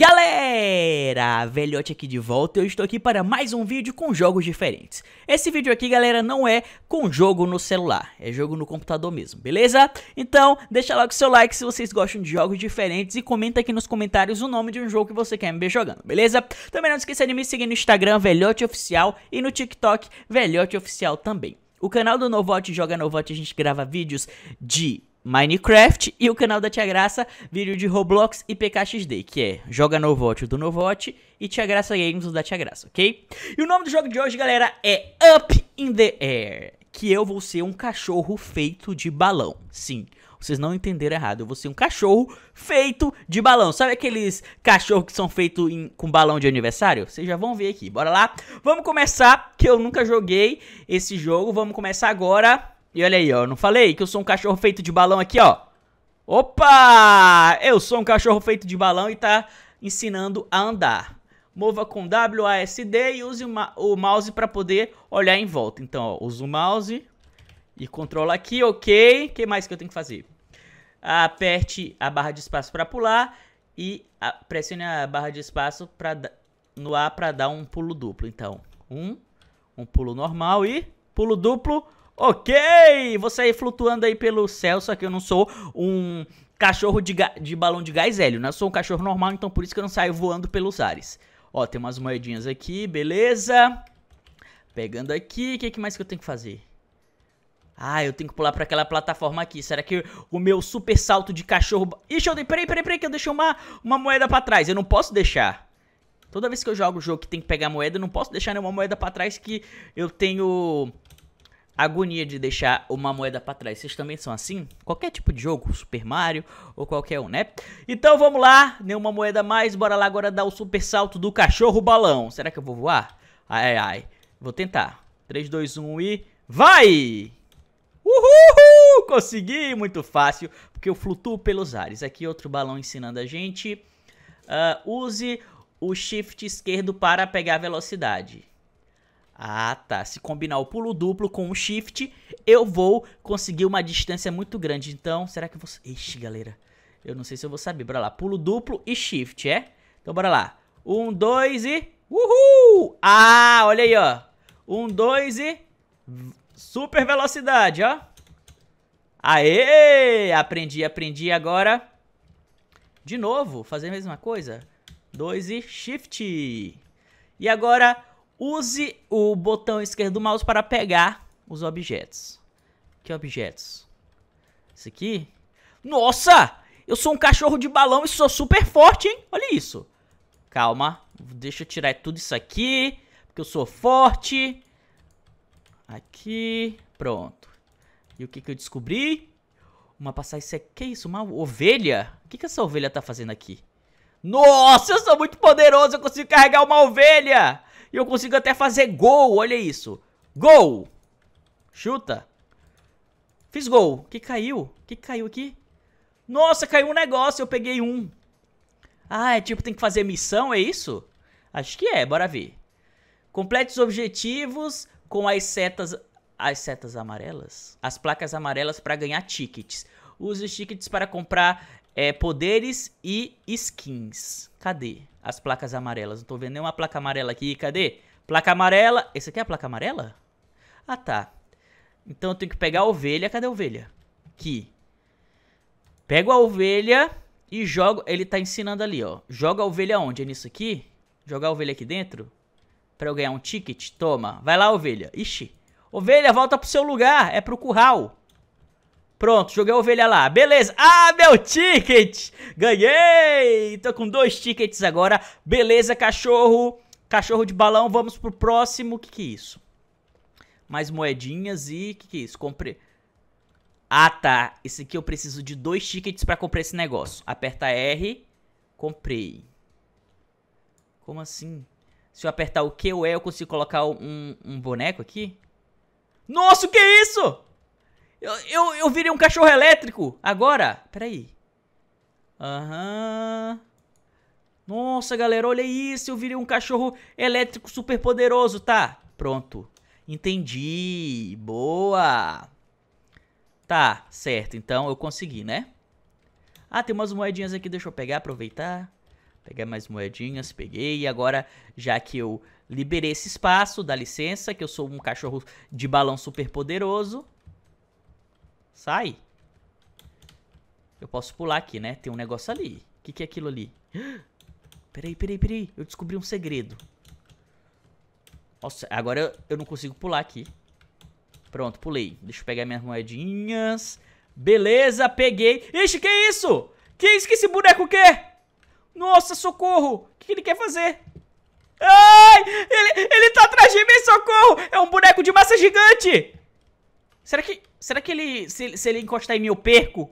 Galera, Velhote aqui de volta eu estou aqui para mais um vídeo com jogos diferentes. Esse vídeo aqui, galera, não é com jogo no celular, é jogo no computador mesmo, beleza? Então, deixa logo seu like se vocês gostam de jogos diferentes e comenta aqui nos comentários o nome de um jogo que você quer me ver jogando, beleza? Também não esqueça de me seguir no Instagram, Velhote Oficial, e no TikTok, Velhote Oficial também. O canal do Novote Joga Novote a gente grava vídeos de Minecraft e o canal da Tia Graça, vídeo de Roblox e PKXD, que é Joga Novote do Novote e Tia Graça Games do da Tia Graça, ok? E o nome do jogo de hoje, galera, é Up in the Air, que eu vou ser um cachorro feito de balão, sim. Vocês não entenderam errado, eu vou ser um cachorro feito de balão. Sabe aqueles cachorros que são feitos com balão de aniversário? Vocês já vão ver aqui, bora lá. Vamos começar, que eu nunca joguei esse jogo, vamos começar agora e olha aí, ó, não falei que eu sou um cachorro feito de balão aqui, ó. Opa! Eu sou um cachorro feito de balão e tá ensinando a andar. Mova com WASD e use o mouse para poder olhar em volta. Então, ó, uso o mouse e controla aqui, ok. O que mais que eu tenho que fazer? Aperte a barra de espaço para pular e pressione a barra de espaço pra, no ar para dar um pulo duplo. Então, um, um pulo normal e pulo duplo Ok, você aí flutuando aí pelo céu, só que eu não sou um cachorro de, de balão de gás hélio, né? Eu sou um cachorro normal, então por isso que eu não saio voando pelos ares. Ó, tem umas moedinhas aqui, beleza. Pegando aqui, o que, que mais que eu tenho que fazer? Ah, eu tenho que pular pra aquela plataforma aqui. Será que o meu super salto de cachorro... Ixi, eu dei... Peraí, peraí, peraí, que eu deixei uma, uma moeda pra trás. Eu não posso deixar. Toda vez que eu jogo o jogo que tem que pegar moeda, eu não posso deixar nenhuma moeda pra trás que eu tenho agonia de deixar uma moeda para trás. Vocês também são assim? Qualquer tipo de jogo, Super Mario ou qualquer um, né? Então vamos lá, nenhuma moeda mais, bora lá agora dar o super salto do cachorro balão. Será que eu vou voar? Ai, ai, ai. Vou tentar. 3, 2, 1 e... Vai! Uhul! Consegui! Muito fácil, porque eu flutuo pelos ares. Aqui outro balão ensinando a gente. Uh, use o shift esquerdo para pegar velocidade. Ah, tá. Se combinar o pulo duplo com o shift, eu vou conseguir uma distância muito grande. Então, será que eu vou... Ixi, galera. Eu não sei se eu vou saber. Bora lá. Pulo duplo e shift, é? Então, bora lá. Um, dois e... Uhul! Ah, olha aí, ó. Um, dois e... Super velocidade, ó. Aê! Aprendi, aprendi. Agora, de novo, fazer a mesma coisa. Dois e shift. E agora, Use o botão esquerdo do mouse para pegar os objetos. Que objetos? Isso aqui? Nossa! Eu sou um cachorro de balão e sou super forte, hein? Olha isso. Calma. Deixa eu tirar tudo isso aqui. Porque eu sou forte. Aqui. Pronto. E o que, que eu descobri? Uma passagem aqui, Que isso? Uma ovelha? O que, que essa ovelha tá fazendo aqui? Nossa, eu sou muito poderoso. Eu consigo carregar uma ovelha. E eu consigo até fazer gol, olha isso. Gol! Chuta. Fiz gol. que caiu? que caiu aqui? Nossa, caiu um negócio, eu peguei um. Ah, é tipo, tem que fazer missão, é isso? Acho que é, bora ver. Complete os objetivos com as setas... As setas amarelas? As placas amarelas para ganhar tickets. Use os tickets para comprar é, poderes e skins. Cadê as placas amarelas? Não tô vendo nenhuma placa amarela aqui. Cadê? Placa amarela. Esse aqui é a placa amarela? Ah, tá. Então eu tenho que pegar a ovelha. Cadê a ovelha? Aqui. Pego a ovelha e jogo... Ele tá ensinando ali, ó. Joga a ovelha onde? É nisso aqui? Jogar a ovelha aqui dentro? Pra eu ganhar um ticket? Toma. Vai lá, ovelha. Ixi. Ovelha, volta pro seu lugar. É pro curral. Pronto, joguei a ovelha lá. Beleza. Ah, meu ticket! Ganhei! Tô com dois tickets agora. Beleza, cachorro. Cachorro de balão, vamos pro próximo. O que que é isso? Mais moedinhas e... O que que é isso? Comprei... Ah, tá. Esse aqui eu preciso de dois tickets pra comprar esse negócio. Aperta R. Comprei. Como assim? Se eu apertar o Q ou E, eu consigo colocar um, um boneco aqui? Nossa, o que é isso? Eu, eu, eu virei um cachorro elétrico agora. Peraí. Aham. Uhum. Nossa, galera, olha isso. Eu virei um cachorro elétrico super poderoso, tá? Pronto. Entendi. Boa. Tá, certo. Então eu consegui, né? Ah, tem umas moedinhas aqui. Deixa eu pegar, aproveitar. Pegar mais moedinhas. Peguei. E agora, já que eu liberei esse espaço, dá licença, que eu sou um cachorro de balão super poderoso. Sai. Eu posso pular aqui, né? Tem um negócio ali. O que, que é aquilo ali? Peraí, peraí, peraí. Eu descobri um segredo. Nossa, agora eu, eu não consigo pular aqui. Pronto, pulei. Deixa eu pegar minhas moedinhas. Beleza, peguei. Ixi, que isso? Que isso que esse boneco quer? Nossa, socorro. O que, que ele quer fazer? Ai, ele, ele tá atrás de mim, socorro. É um boneco de massa gigante. Será que... Será que ele... Se, se ele encostar em mim eu perco?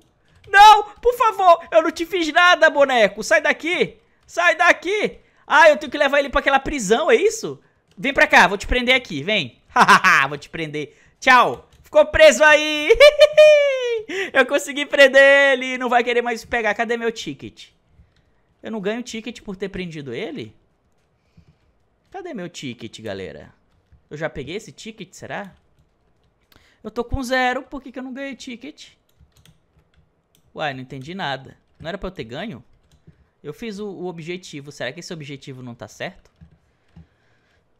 Não! Por favor! Eu não te fiz nada, boneco! Sai daqui! Sai daqui! Ah, eu tenho que levar ele pra aquela prisão, é isso? Vem pra cá, vou te prender aqui, vem. Hahaha, vou te prender. Tchau. Ficou preso aí. eu consegui prender ele. Não vai querer mais pegar. Cadê meu ticket? Eu não ganho ticket por ter prendido ele? Cadê meu ticket, galera? Eu já peguei esse ticket, será? Eu tô com zero, por que, que eu não ganhei ticket? Uai, não entendi nada. Não era pra eu ter ganho? Eu fiz o, o objetivo. Será que esse objetivo não tá certo?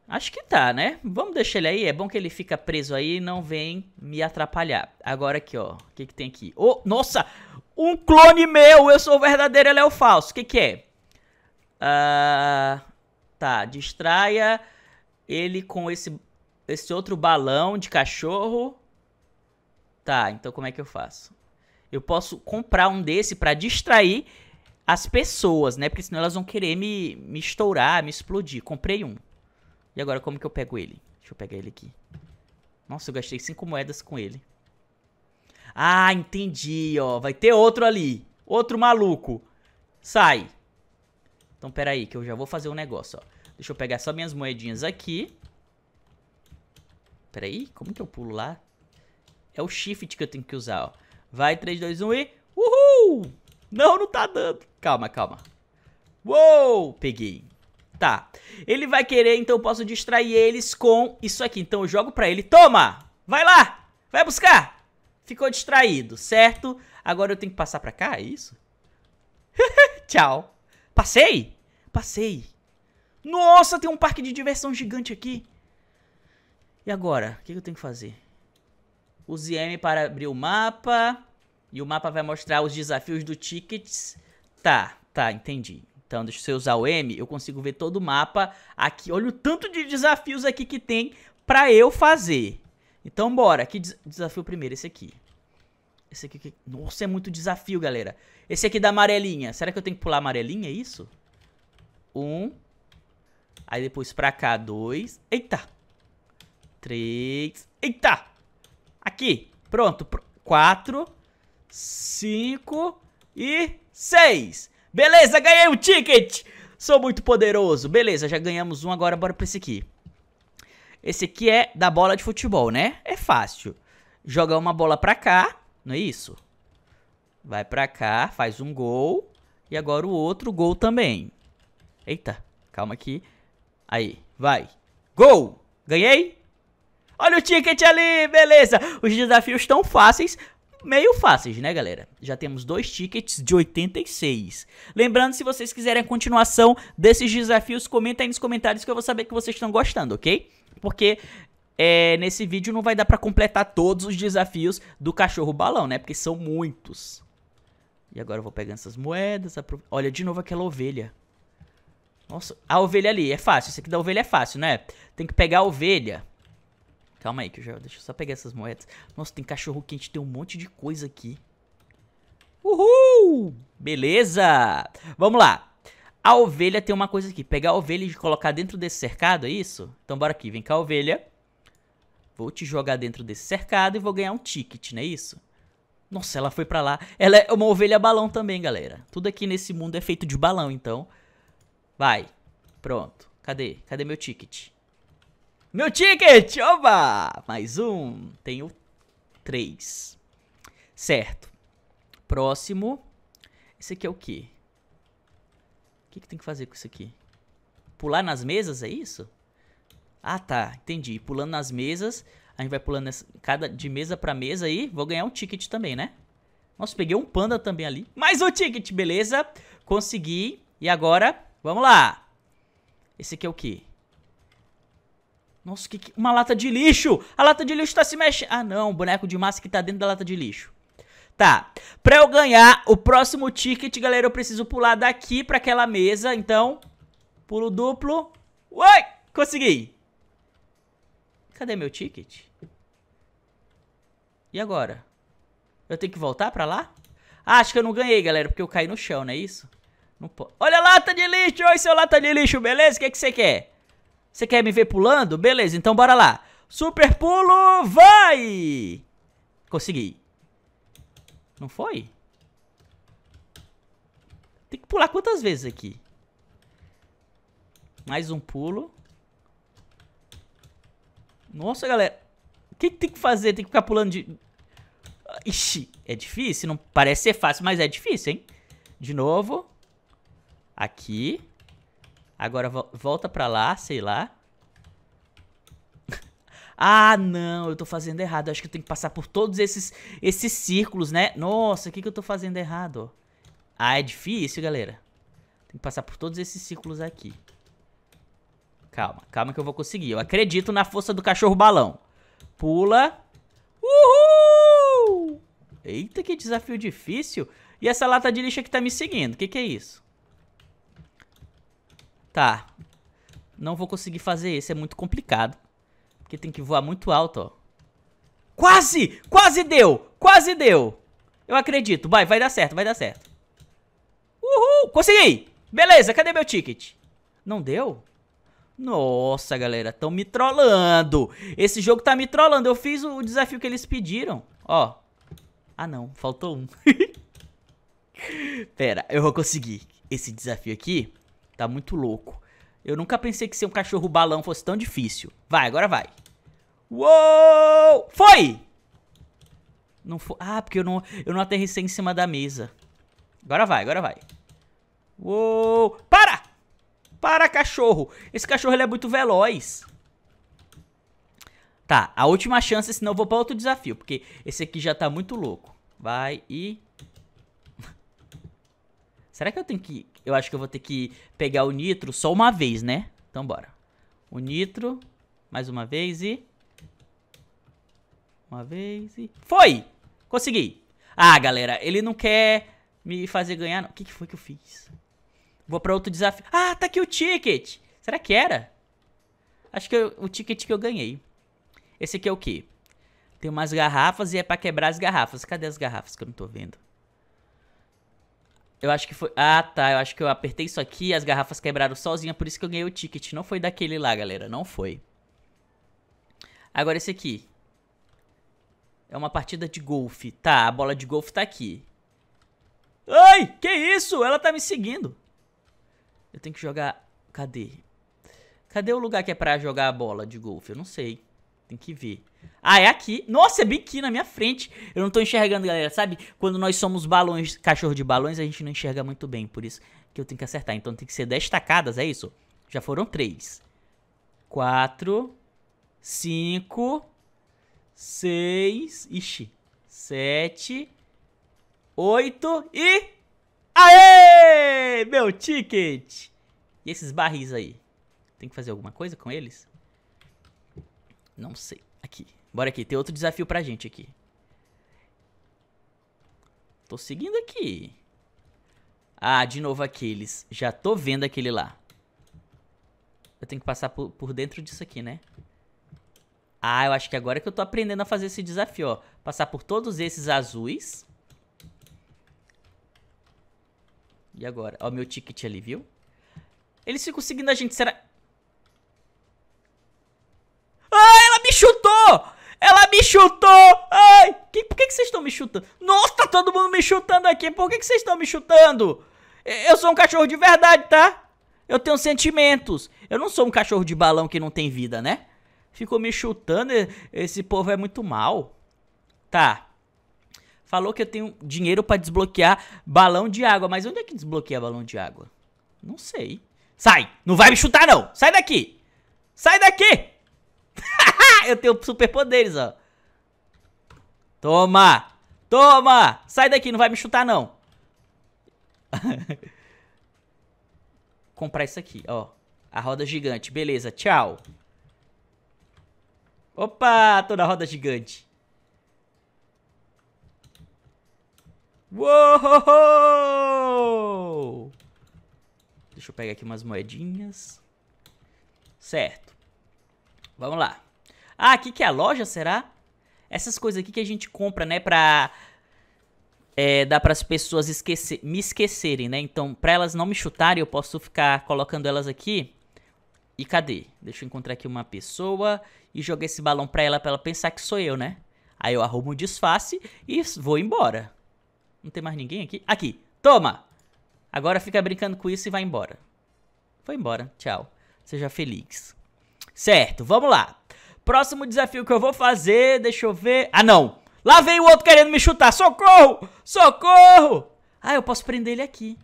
Acho que tá, né? Vamos deixar ele aí. É bom que ele fica preso aí e não vem me atrapalhar. Agora aqui, ó. O que que tem aqui? Oh, nossa! Um clone meu! Eu sou o verdadeiro, ele é o falso. O que que é? Ah, tá, distraia ele com esse, esse outro balão de cachorro. Tá, então como é que eu faço? Eu posso comprar um desse para distrair as pessoas, né? Porque senão elas vão querer me, me estourar, me explodir. Comprei um. E agora como que eu pego ele? Deixa eu pegar ele aqui. Nossa, eu gastei cinco moedas com ele. Ah, entendi, ó. Vai ter outro ali. Outro maluco. Sai. Então, pera aí, que eu já vou fazer um negócio, ó. Deixa eu pegar só minhas moedinhas aqui. Pera aí, como que eu pulo lá? É o shift que eu tenho que usar, ó. Vai, 3, 2, 1 e... Uhul! Não, não tá dando. Calma, calma. Uou! Peguei. Tá. Ele vai querer, então eu posso distrair eles com isso aqui. Então eu jogo pra ele. Toma! Vai lá! Vai buscar! Ficou distraído, certo? Agora eu tenho que passar pra cá, é isso? Tchau. Passei? Passei. Nossa, tem um parque de diversão gigante aqui. E agora? O que eu tenho que fazer? Use M para abrir o mapa. E o mapa vai mostrar os desafios do tickets. Tá, tá, entendi. Então, deixa eu usar o M, eu consigo ver todo o mapa aqui. Olha o tanto de desafios aqui que tem pra eu fazer. Então, bora. Que des desafio primeiro? Esse aqui. Esse aqui. Que... Nossa, é muito desafio, galera. Esse aqui da amarelinha. Será que eu tenho que pular amarelinha? É isso? Um. Aí depois pra cá, dois. Eita! Três. Eita! Aqui. Pronto. quatro, cinco e seis. Beleza, ganhei um ticket. Sou muito poderoso. Beleza, já ganhamos um. Agora bora pra esse aqui. Esse aqui é da bola de futebol, né? É fácil. Joga uma bola pra cá, não é isso? Vai pra cá, faz um gol. E agora o outro gol também. Eita, calma aqui. Aí, vai. Gol! Ganhei? Olha o ticket ali, beleza. Os desafios estão fáceis, meio fáceis, né, galera? Já temos dois tickets de 86. Lembrando, se vocês quiserem a continuação desses desafios, comenta aí nos comentários que eu vou saber que vocês estão gostando, ok? Porque é, nesse vídeo não vai dar pra completar todos os desafios do cachorro balão, né? Porque são muitos. E agora eu vou pegando essas moedas. Olha, de novo aquela ovelha. Nossa, a ovelha ali, é fácil. Esse aqui da ovelha é fácil, né? Tem que pegar a ovelha. Calma aí, que eu já, deixa eu só pegar essas moedas. Nossa, tem cachorro quente, tem um monte de coisa aqui. Uhul! Beleza! Vamos lá. A ovelha tem uma coisa aqui. Pegar a ovelha e colocar dentro desse cercado, é isso? Então bora aqui, vem cá ovelha. Vou te jogar dentro desse cercado e vou ganhar um ticket, não é isso? Nossa, ela foi pra lá. Ela é uma ovelha balão também, galera. Tudo aqui nesse mundo é feito de balão, então. Vai. Pronto. Cadê? Cadê meu ticket? Meu ticket! Oba! Mais um. Tenho três. Certo. Próximo. Esse aqui é o quê? O que, que tem que fazer com isso aqui? Pular nas mesas, é isso? Ah, tá. Entendi. Pulando nas mesas. A gente vai pulando nessa, cada, de mesa pra mesa aí. Vou ganhar um ticket também, né? Nossa, peguei um panda também ali. Mais um ticket, beleza. Consegui. E agora, vamos lá. Esse aqui é o quê? Nossa, que, que, uma lata de lixo! A lata de lixo tá se mexendo. Ah, não, boneco de massa que tá dentro da lata de lixo. Tá, pra eu ganhar o próximo ticket, galera, eu preciso pular daqui pra aquela mesa, então... Pulo duplo. uai Consegui! Cadê meu ticket? E agora? Eu tenho que voltar pra lá? Ah, acho que eu não ganhei, galera, porque eu caí no chão, não é isso? Não Olha a lata de lixo! Oi, seu lata de lixo, beleza? O que, é que você quer? Você quer me ver pulando? Beleza, então bora lá. Super pulo, vai! Consegui. Não foi? Tem que pular quantas vezes aqui? Mais um pulo. Nossa, galera. O que, que tem que fazer? Tem que ficar pulando de... Ixi, é difícil. Não parece ser fácil, mas é difícil, hein? De novo. Aqui. Agora volta pra lá, sei lá. ah, não, eu tô fazendo errado. Eu acho que eu tenho que passar por todos esses, esses círculos, né? Nossa, o que, que eu tô fazendo errado? Ah, é difícil, galera. Tem que passar por todos esses círculos aqui. Calma, calma que eu vou conseguir. Eu acredito na força do cachorro-balão. Pula. Uhul! Eita, que desafio difícil. E essa lata de lixo que tá me seguindo? O que, que é isso? Tá. Não vou conseguir fazer esse, é muito complicado. Porque tem que voar muito alto, ó. Quase! Quase deu! Quase deu! Eu acredito. Vai, vai dar certo, vai dar certo. Uhul! Consegui! Beleza, cadê meu ticket? Não deu? Nossa, galera, estão me trollando. Esse jogo tá me trollando. Eu fiz o desafio que eles pediram. Ó. Ah, não. Faltou um. Pera, eu vou conseguir. Esse desafio aqui Tá muito louco. Eu nunca pensei que ser um cachorro balão fosse tão difícil. Vai, agora vai. Uou! Foi! Não foi. Ah, porque eu não, eu não aterrissei em cima da mesa. Agora vai, agora vai. Uou! Para! Para, cachorro! Esse cachorro ele é muito veloz. Tá, a última chance, senão eu vou pra outro desafio, porque esse aqui já tá muito louco. Vai e... Será que eu tenho que eu acho que eu vou ter que pegar o nitro só uma vez, né? Então bora. O nitro, mais uma vez e... Uma vez e... Foi! Consegui! Ah, galera, ele não quer me fazer ganhar, não. O que, que foi que eu fiz? Vou pra outro desafio. Ah, tá aqui o ticket! Será que era? Acho que eu, o ticket que eu ganhei. Esse aqui é o quê? Tem umas garrafas e é pra quebrar as garrafas. Cadê as garrafas que eu não tô vendo? Eu acho que foi... Ah, tá. Eu acho que eu apertei isso aqui as garrafas quebraram sozinha, por isso que eu ganhei o ticket. Não foi daquele lá, galera. Não foi. Agora esse aqui. É uma partida de golfe. Tá, a bola de golfe tá aqui. Ai, que isso? Ela tá me seguindo. Eu tenho que jogar... Cadê? Cadê o lugar que é pra jogar a bola de golfe? Eu não sei. Tem que ver. Ah, é aqui. Nossa, é bem aqui na minha frente. Eu não tô enxergando, galera. Sabe? Quando nós somos balões, cachorro de balões, a gente não enxerga muito bem. Por isso que eu tenho que acertar. Então tem que ser 10 tacadas, é isso? Já foram 3. 4. 5. 6. Ixi. 7. 8. E... Aê! Meu ticket! E esses barris aí? Tem que fazer alguma coisa com eles? Não sei. Aqui. Bora aqui. Tem outro desafio pra gente aqui. Tô seguindo aqui. Ah, de novo aqueles. Já tô vendo aquele lá. Eu tenho que passar por, por dentro disso aqui, né? Ah, eu acho que agora que eu tô aprendendo a fazer esse desafio, ó. Passar por todos esses azuis. E agora? Ó, meu ticket ali, viu? Eles ficam seguindo a gente. Será... vocês estão me chutando? Nossa, tá todo mundo me chutando aqui. Por que, que vocês estão me chutando? Eu sou um cachorro de verdade, tá? Eu tenho sentimentos. Eu não sou um cachorro de balão que não tem vida, né? Ficou me chutando. Esse povo é muito mal. Tá. Falou que eu tenho dinheiro para desbloquear balão de água. Mas onde é que desbloqueia balão de água? Não sei. Sai! Não vai me chutar, não! Sai daqui! Sai daqui! eu tenho superpoderes, ó. Toma! Toma! Sai daqui, não vai me chutar, não. Comprar isso aqui, ó. A roda gigante. Beleza, tchau. Opa, tô na roda gigante. Uou! Deixa eu pegar aqui umas moedinhas. Certo. Vamos lá. Ah, aqui que é a loja, será? Essas coisas aqui que a gente compra, né, pra... É, dá para as pessoas esquecer, me esquecerem, né? Então, para elas não me chutarem, eu posso ficar colocando elas aqui. E cadê? Deixa eu encontrar aqui uma pessoa e jogar esse balão para ela, para ela pensar que sou eu, né? Aí eu arrumo um disfarce e vou embora. Não tem mais ninguém aqui? Aqui, toma! Agora fica brincando com isso e vai embora. Foi embora, tchau. Seja feliz. Certo, vamos lá. Próximo desafio que eu vou fazer, deixa eu ver. Ah, não! Lá vem o outro querendo me chutar. Socorro! Socorro! Ah, eu posso prender ele aqui.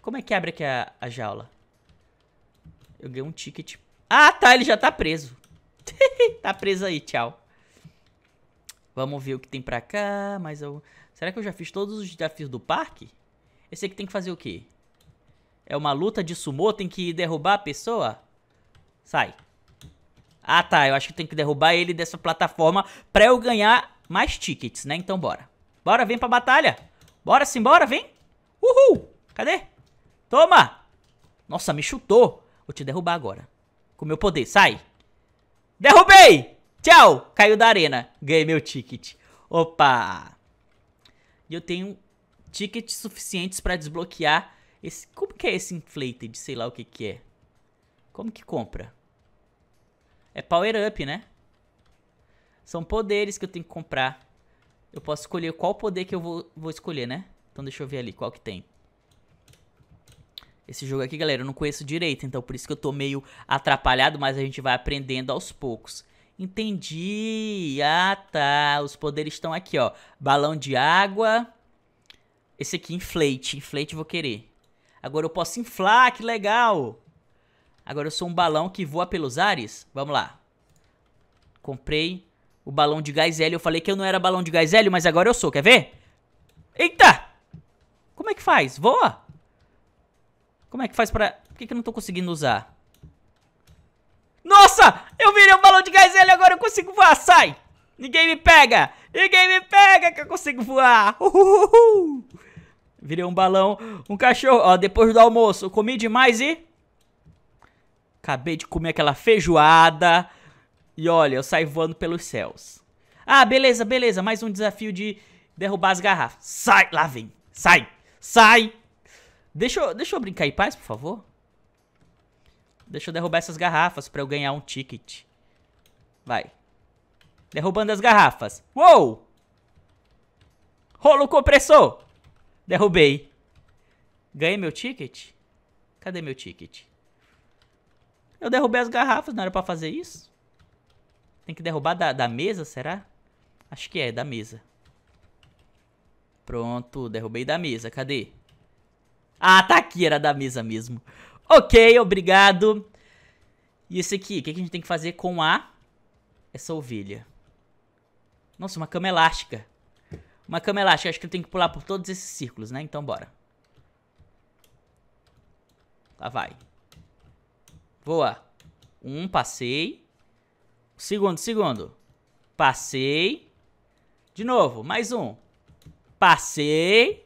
Como é que abre aqui a, a jaula? Eu ganhei um ticket. Ah, tá, ele já tá preso. tá preso aí, tchau. Vamos ver o que tem pra cá, mas eu... Será que eu já fiz todos os desafios do parque? Esse aqui tem que fazer o quê? É uma luta de sumô, tem que derrubar a pessoa? Sai. Ah, tá. Eu acho que tem que derrubar ele dessa plataforma pra eu ganhar mais tickets, né? Então bora. Bora, vem pra batalha. Bora sim, bora, vem. Uhul. Cadê? Toma. Nossa, me chutou. Vou te derrubar agora. Com meu poder, sai. Derrubei. Tchau. Caiu da arena. Ganhei meu ticket. Opa. E eu tenho tickets suficientes pra desbloquear esse... Como que é esse inflated? Sei lá o que que é. Como que compra? É power up, né? São poderes que eu tenho que comprar. Eu posso escolher qual poder que eu vou, vou escolher, né? Então deixa eu ver ali qual que tem. Esse jogo aqui, galera, eu não conheço direito, então por isso que eu tô meio atrapalhado, mas a gente vai aprendendo aos poucos. Entendi. Ah, tá. Os poderes estão aqui, ó. Balão de água. Esse aqui, inflate. Inflate eu vou querer. Agora eu posso inflar, que legal. Agora eu sou um balão que voa pelos ares. Vamos lá. Comprei o balão de gás hélio. Eu falei que eu não era balão de gás hélio, mas agora eu sou. Quer ver? Eita! Como é que faz? Voa! Como é que faz pra... Por que, que eu não tô conseguindo usar? Nossa! Eu virei um balão de gás hélio, agora eu consigo voar. Sai! Ninguém me pega! Ninguém me pega que eu consigo voar! Uhuhuhu. Virei um balão, um cachorro. Ó, depois do almoço, eu comi demais e... Acabei de comer aquela feijoada. E olha, eu saio voando pelos céus. Ah, beleza, beleza. Mais um desafio de derrubar as garrafas. Sai, lá vem. Sai, sai. Deixa eu, deixa eu brincar em paz, por favor. Deixa eu derrubar essas garrafas pra eu ganhar um ticket. Vai. Derrubando as garrafas. Uou! Rolo compressor! Derrubei. Ganhei meu ticket? Cadê meu ticket? Eu derrubei as garrafas, não era pra fazer isso? Tem que derrubar da, da mesa, será? Acho que é, da mesa. Pronto, derrubei da mesa, cadê? Ah, tá aqui, era da mesa mesmo. Ok, obrigado. E esse aqui, o que a gente tem que fazer com a... Essa ovelha. Nossa, uma cama elástica. Uma cama elástica, acho que eu tenho que pular por todos esses círculos, né? Então bora. Lá vai. Boa. Um, passei. Segundo, segundo. Passei. De novo, mais um. Passei.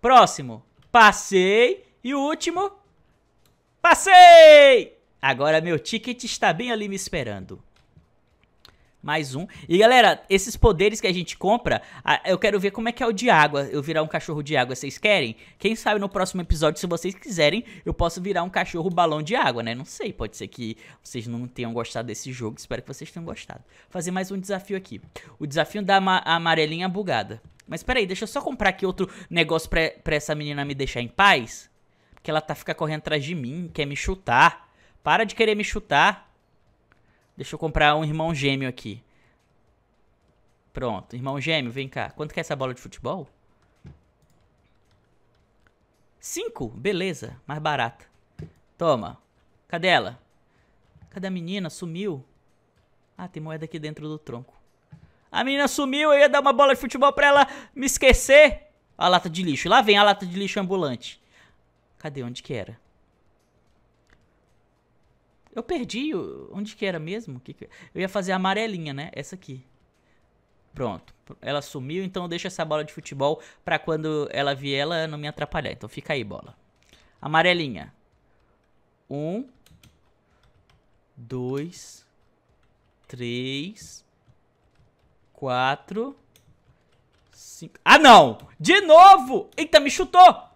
Próximo. Passei. E o último. Passei! Agora meu ticket está bem ali me esperando. Mais um. E galera, esses poderes que a gente compra, eu quero ver como é que é o de água. Eu virar um cachorro de água, vocês querem? Quem sabe no próximo episódio, se vocês quiserem, eu posso virar um cachorro balão de água, né? Não sei, pode ser que vocês não tenham gostado desse jogo. Espero que vocês tenham gostado. Vou fazer mais um desafio aqui. O desafio da amarelinha bugada. Mas peraí, deixa eu só comprar aqui outro negócio pra, pra essa menina me deixar em paz. Porque ela tá ficar correndo atrás de mim, quer me chutar. Para de querer me chutar. Deixa eu comprar um irmão gêmeo aqui. Pronto, irmão gêmeo, vem cá. Quanto que é essa bola de futebol? Cinco, beleza, mais barata. Toma, cadê ela? Cadê a menina? Sumiu. Ah, tem moeda aqui dentro do tronco. A menina sumiu, eu ia dar uma bola de futebol pra ela me esquecer. A lata de lixo, lá vem a lata de lixo ambulante. Cadê, onde que era? Eu perdi. Onde que era mesmo? Que Eu ia fazer a amarelinha, né? Essa aqui. Pronto. Ela sumiu, então deixa essa bola de futebol pra quando ela vier ela não me atrapalhar. Então fica aí, bola. Amarelinha. Um. Dois. Três. Quatro. Cinco. Ah, não! De novo! Eita, me chutou!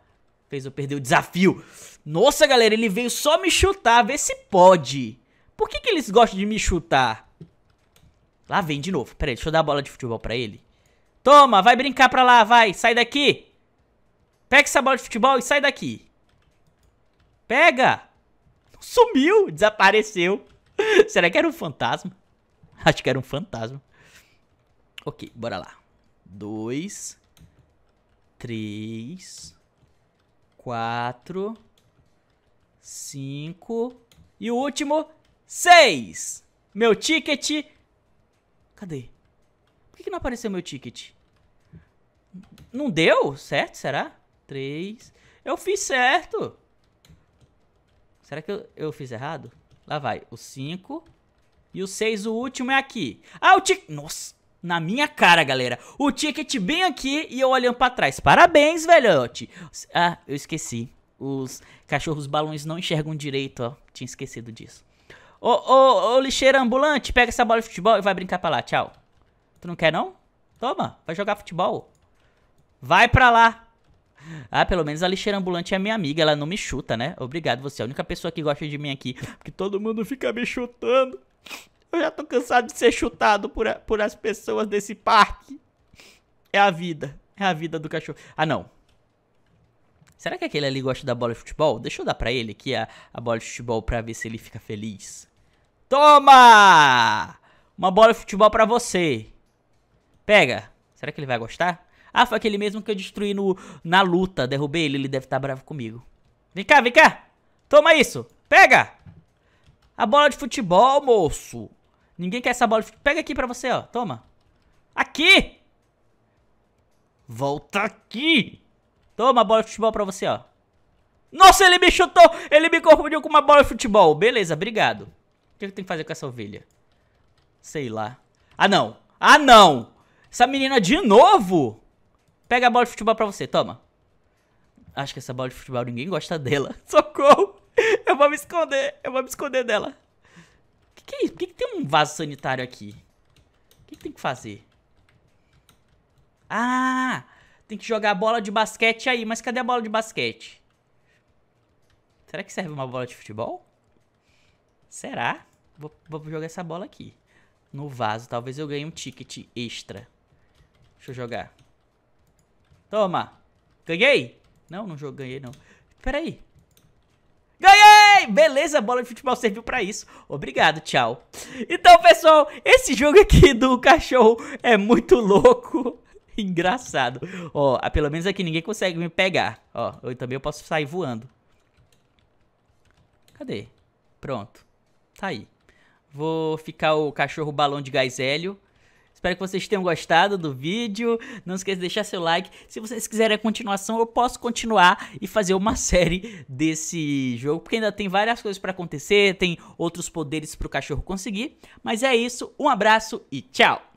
Fez eu perder o desafio. Nossa, galera, ele veio só me chutar, ver se pode. Por que, que eles gostam de me chutar? Lá vem de novo. Peraí, deixa eu dar a bola de futebol pra ele. Toma, vai brincar pra lá, vai. Sai daqui. Pega essa bola de futebol e sai daqui. Pega. Sumiu, desapareceu. Será que era um fantasma? Acho que era um fantasma. Ok, bora lá. Dois, três, quatro cinco e o último, seis. Meu ticket. Cadê? Por que, não apareceu meu ticket? Não deu certo, será? Três. Eu fiz certo. Será que eu, eu fiz errado? Lá vai. O cinco e o seis, o último é aqui. Ah, o ticket... Nossa, na minha cara, galera. O ticket bem aqui e eu olhando pra trás. Parabéns, velhote. Ah, eu esqueci. Os cachorros balões não enxergam direito, ó. Tinha esquecido disso. Ô, ô, ô, lixeira ambulante, pega essa bola de futebol e vai brincar pra lá. Tchau. Tu não quer, não? Toma, vai jogar futebol. Vai pra lá. Ah, pelo menos a lixeira ambulante é minha amiga, ela não me chuta, né? Obrigado, você é a única pessoa que gosta de mim aqui. Porque todo mundo fica me chutando. Eu já tô cansado de ser chutado por, a, por as pessoas desse parque. É a vida. É a vida do cachorro. Ah, não. Será que aquele ali gosta da bola de futebol? Deixa eu dar pra ele aqui a, a bola de futebol pra ver se ele fica feliz. Toma! Uma bola de futebol pra você. Pega. Será que ele vai gostar? Ah, foi aquele mesmo que eu destruí no, na luta. Derrubei ele, ele deve estar tá bravo comigo. Vem cá, vem cá. Toma isso. Pega. A bola de futebol, moço. Ninguém quer essa bola de futebol. Pega aqui pra você, ó. Toma. Aqui. Volta aqui. Toma a bola de futebol pra você, ó. Nossa, ele me chutou! Ele me confundiu com uma bola de futebol. Beleza, obrigado. O que eu tenho que fazer com essa ovelha? Sei lá. Ah, não. Ah, não! Essa menina de novo? Pega a bola de futebol pra você, toma. Acho que essa bola de futebol ninguém gosta dela. Socorro! Eu vou me esconder, eu vou me esconder dela. O que, que, é isso? Por que, que, tem um vaso sanitário aqui? O que, que tem que fazer? Ah! Tem que jogar bola de basquete aí. Mas cadê a bola de basquete? Será que serve uma bola de futebol? Será? Vou, vou jogar essa bola aqui. No vaso. Talvez eu ganhe um ticket extra. Deixa eu jogar. Toma. Ganhei? Não, não jogo, ganhei não. Peraí. Ganhei! Beleza, bola de futebol serviu pra isso. Obrigado, tchau. Então, pessoal, esse jogo aqui do cachorro é muito louco. Engraçado. Ó, pelo menos aqui ninguém consegue me pegar. Ó, eu também eu posso sair voando. Cadê? Pronto. Tá aí. Vou ficar o cachorro balão de gás hélio. Espero que vocês tenham gostado do vídeo. Não esqueça de deixar seu like. Se vocês quiserem a continuação, eu posso continuar e fazer uma série desse jogo. Porque ainda tem várias coisas para acontecer. Tem outros poderes para o cachorro conseguir. Mas é isso. Um abraço e tchau!